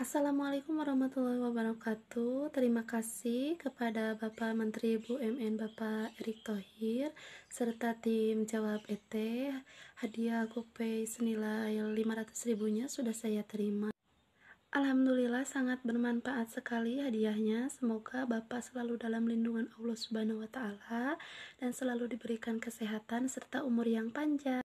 Assalamualaikum warahmatullahi wabarakatuh. Terima kasih kepada Bapak Menteri BUMN Bapak Erick Thohir serta tim Jawab ET. Hadiah GoPay senilai 500 ribunya sudah saya terima. Alhamdulillah sangat bermanfaat sekali hadiahnya. Semoga Bapak selalu dalam lindungan Allah Subhanahu wa taala dan selalu diberikan kesehatan serta umur yang panjang.